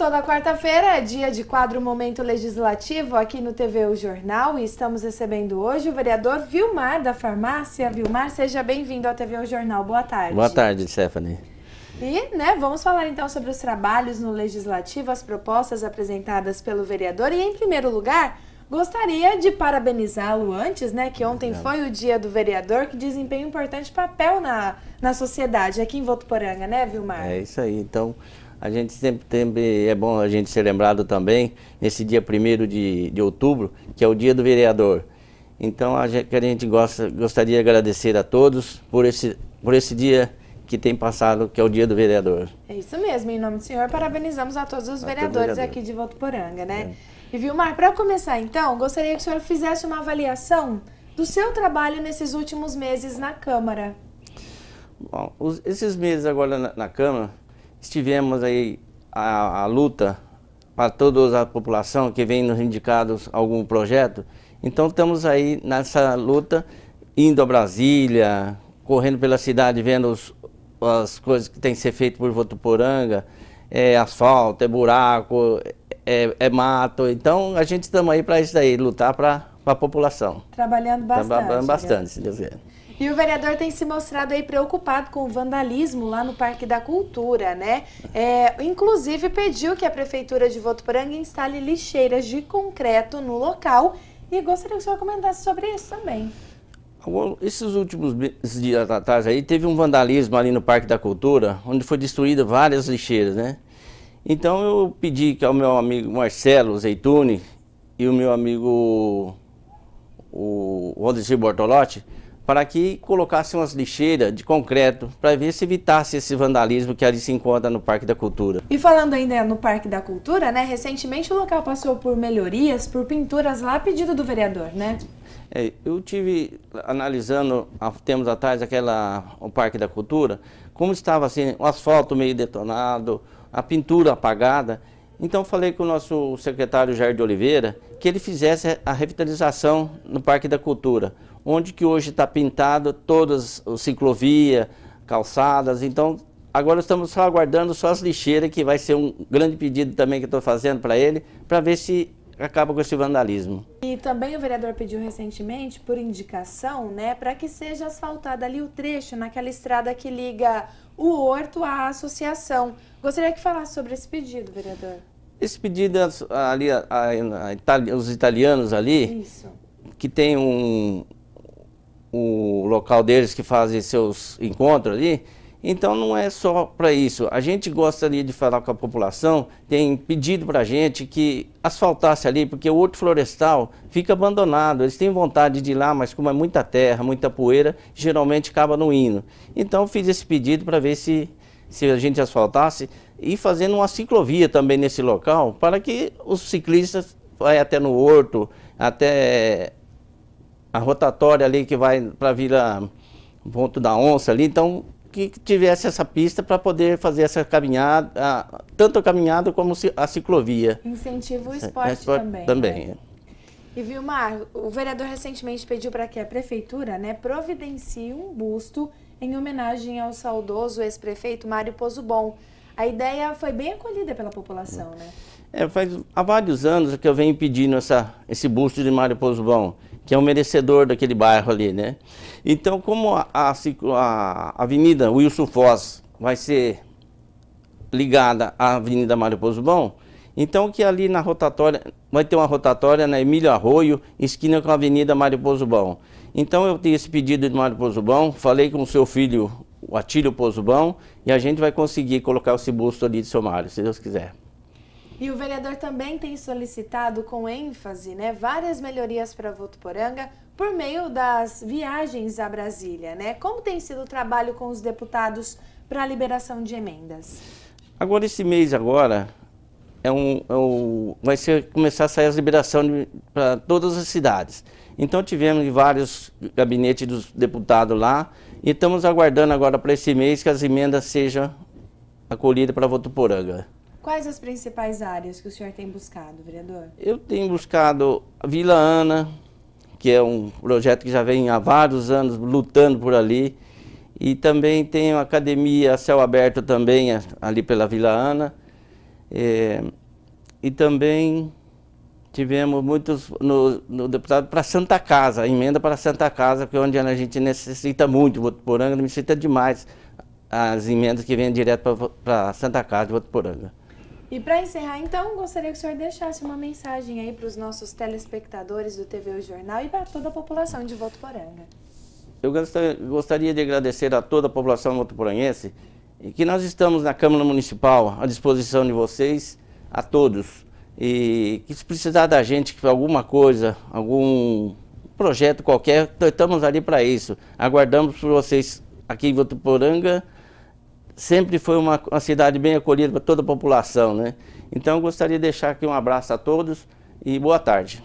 toda quarta-feira é dia de quadro Momento Legislativo aqui no TV O Jornal e estamos recebendo hoje o vereador Vilmar da farmácia. Vilmar, seja bem-vindo ao TV O Jornal. Boa tarde. Boa tarde, Stephanie. E, né, vamos falar então sobre os trabalhos no Legislativo, as propostas apresentadas pelo vereador e, em primeiro lugar, Gostaria de parabenizá-lo antes, né? Que ontem foi o dia do vereador que desempenha um importante papel na, na sociedade aqui em Votuporanga, né, Vilmar? É isso aí. Então, a gente sempre tem, é bom a gente ser lembrado também nesse dia 1 de, de outubro, que é o dia do vereador. Então a gente, a gente gosta, gostaria de agradecer a todos por esse, por esse dia que tem passado, que é o dia do vereador. É isso mesmo, em nome do senhor, parabenizamos a todos os a vereadores vereador. aqui de Votuporanga, né? É. E Vilmar, para começar então, gostaria que o senhor fizesse uma avaliação do seu trabalho nesses últimos meses na Câmara. Bom, os, esses meses agora na, na Câmara Estivemos aí a, a luta para toda a população que vem nos indicados algum projeto. Então estamos aí nessa luta, indo a Brasília, correndo pela cidade, vendo os, as coisas que tem que ser feito por Votuporanga, é asfalto, é buraco, é, é mato. Então a gente estamos aí para isso daí, lutar para a população. Trabalhando bastante. Trabalhando né? bastante, se Deus quiser. E o vereador tem se mostrado aí preocupado com o vandalismo lá no Parque da Cultura, né? É, inclusive pediu que a Prefeitura de Votuporanga instale lixeiras de concreto no local e gostaria que o senhor comentasse sobre isso também. Esses últimos dias atrás aí teve um vandalismo ali no Parque da Cultura, onde foi destruída várias lixeiras, né? Então eu pedi que ao meu amigo Marcelo Zeitune e o meu amigo o Valdecir Bortolotti para que colocasse umas lixeiras de concreto para ver se evitasse esse vandalismo que ali se encontra no Parque da Cultura. E falando ainda no Parque da Cultura, né, recentemente o local passou por melhorias, por pinturas lá a pedido do vereador, né? É, eu tive analisando há tempos atrás aquela o Parque da Cultura, como estava assim, o asfalto meio detonado, a pintura apagada, então falei com o nosso secretário Jair de Oliveira que ele fizesse a revitalização no Parque da Cultura, onde que hoje está pintado todas as ciclovias, calçadas, então agora estamos só aguardando só as lixeiras, que vai ser um grande pedido também que estou fazendo para ele, para ver se acaba com esse vandalismo. E também o vereador pediu recentemente, por indicação, né, para que seja asfaltado ali o trecho naquela estrada que liga o Horto à associação. Gostaria que falasse sobre esse pedido, vereador. Esse pedido é ali, a, a, os italianos ali, Isso. que tem um, o local deles que fazem seus encontros ali, então não é só para isso. A gente gostaria de falar com a população, tem pedido para a gente que asfaltasse ali, porque o outro florestal fica abandonado. Eles têm vontade de ir lá, mas como é muita terra, muita poeira, geralmente acaba no hino. Então fiz esse pedido para ver se se a gente asfaltasse, e fazendo uma ciclovia também nesse local, para que os ciclistas vai até no Horto, até a rotatória ali que vai para a Vila Ponto da Onça ali, então que tivesse essa pista para poder fazer essa caminhada, a, tanto a caminhada como a ciclovia. Incentiva o esporte, é, esporte também. Né? também. Né? E Vilmar, o vereador recentemente pediu para que a prefeitura né, providencie um busto em homenagem ao saudoso ex-prefeito Mário Bom. A ideia foi bem acolhida pela população, né? É, faz há vários anos que eu venho pedindo essa, esse busto de Mário Bom, que é um merecedor daquele bairro ali, né? Então, como a, a, a Avenida Wilson Foz vai ser ligada à Avenida Mário Bom, então que ali na rotatória, vai ter uma rotatória na né? Emílio Arroio, esquina com a Avenida Mário Bom. Então eu tenho esse pedido de Mário Pozubão, falei com o seu filho, o Atílio Pozubão, e a gente vai conseguir colocar esse busto ali de seu Mário, se Deus quiser. E o vereador também tem solicitado com ênfase né, várias melhorias para Votuporanga por meio das viagens a Brasília. Né? Como tem sido o trabalho com os deputados para a liberação de emendas? Agora, esse mês agora, é um, é um, vai ser, começar a sair as liberações para todas as cidades. Então tivemos vários gabinetes dos deputados lá e estamos aguardando agora para esse mês que as emendas sejam acolhidas para Votuporanga. Quais as principais áreas que o senhor tem buscado, vereador? Eu tenho buscado a Vila Ana, que é um projeto que já vem há vários anos lutando por ali. E também tenho a Academia Céu Aberto também, ali pela Vila Ana. É, e também tivemos muitos no, no deputado para Santa Casa, emenda para Santa Casa, que é onde a gente necessita muito, Votuporanga necessita demais as emendas que vêm direto para Santa Casa de Votuporanga. E para encerrar, então, gostaria que o senhor deixasse uma mensagem aí para os nossos telespectadores do TV o Jornal e para toda a população de Votuporanga. Eu gostaria de agradecer a toda a população votuporanguense e que nós estamos na Câmara Municipal à disposição de vocês, a todos. E que se precisar da gente para alguma coisa, algum projeto qualquer, estamos ali para isso. Aguardamos por vocês aqui em Votuporanga. Sempre foi uma, uma cidade bem acolhida para toda a população, né? Então, gostaria de deixar aqui um abraço a todos e boa tarde.